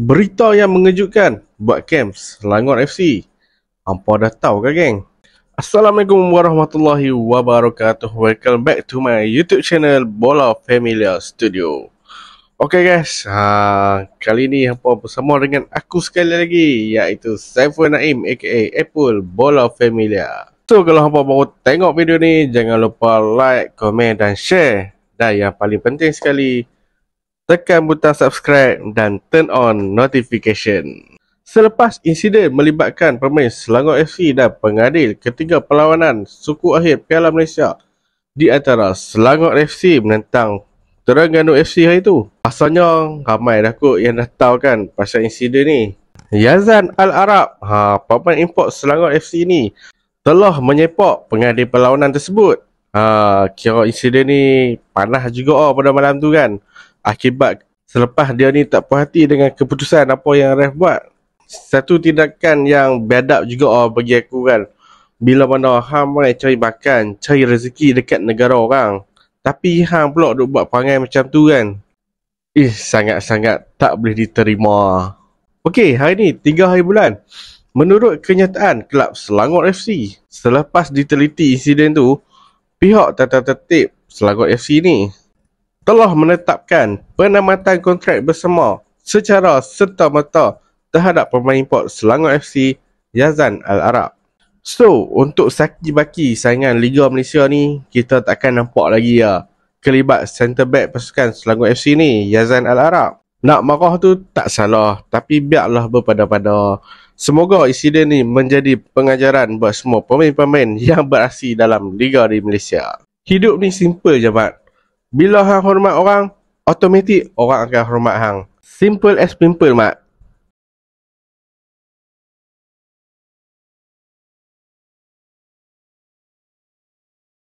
Berita yang mengejutkan buat camps Langor FC. Hampa dah tahu ke geng? Assalamualaikum warahmatullahi wabarakatuh. Welcome back to my YouTube channel Bola Familia Studio. Okay guys, ha, kali ni hampa bersama dengan aku sekali lagi iaitu Saiful Naim aka Apple Bola Familia. So kalau hampa baru tengok video ni, jangan lupa like, komen dan share dan yang paling penting sekali tekan butang subscribe dan turn on notification. Selepas insiden melibatkan pemain Selangor FC dan pengadil ketiga perlawanan suku akhir Piala Malaysia di antara Selangor FC menentang Terengganu FC hari itu. Pasalnya ramai dah kot yang dah tahu kan pasal insiden ni. Yazan Al-Arab, ha, pemain import Selangor FC ni telah menyepak pengadil perlawanan tersebut Ha, kira insiden ni panas juga oh, pada malam tu kan. Akibat selepas dia ni tak puas hati dengan keputusan apa yang ref buat. Satu tindakan yang bedak juga oh, bagi aku kan. Bila mana Ham mai cari makan, cari rezeki dekat negara orang. Tapi Ham pula duk buat perangai macam tu kan. Ih, sangat-sangat tak boleh diterima. Okey, hari ni 3 hari bulan. Menurut kenyataan Kelab Selangor FC, selepas diteliti insiden tu, pihak tata tertib Selangor FC ini telah menetapkan penamatan kontrak bersama secara serta-merta terhadap pemain import Selangor FC Yazan Al-Arab. So, untuk saki baki saingan Liga Malaysia ni, kita takkan nampak lagi ya kelibat center back pasukan Selangor FC ni, Yazan Al-Arab. Nak marah tu tak salah tapi biarlah berpada-pada. Semoga insiden ni menjadi pengajaran buat semua pemain-pemain yang beraksi dalam Liga di Malaysia. Hidup ni simple je, Mat. Bila hang hormat orang, automatik orang akan hormat hang. Simple as simple, Mat.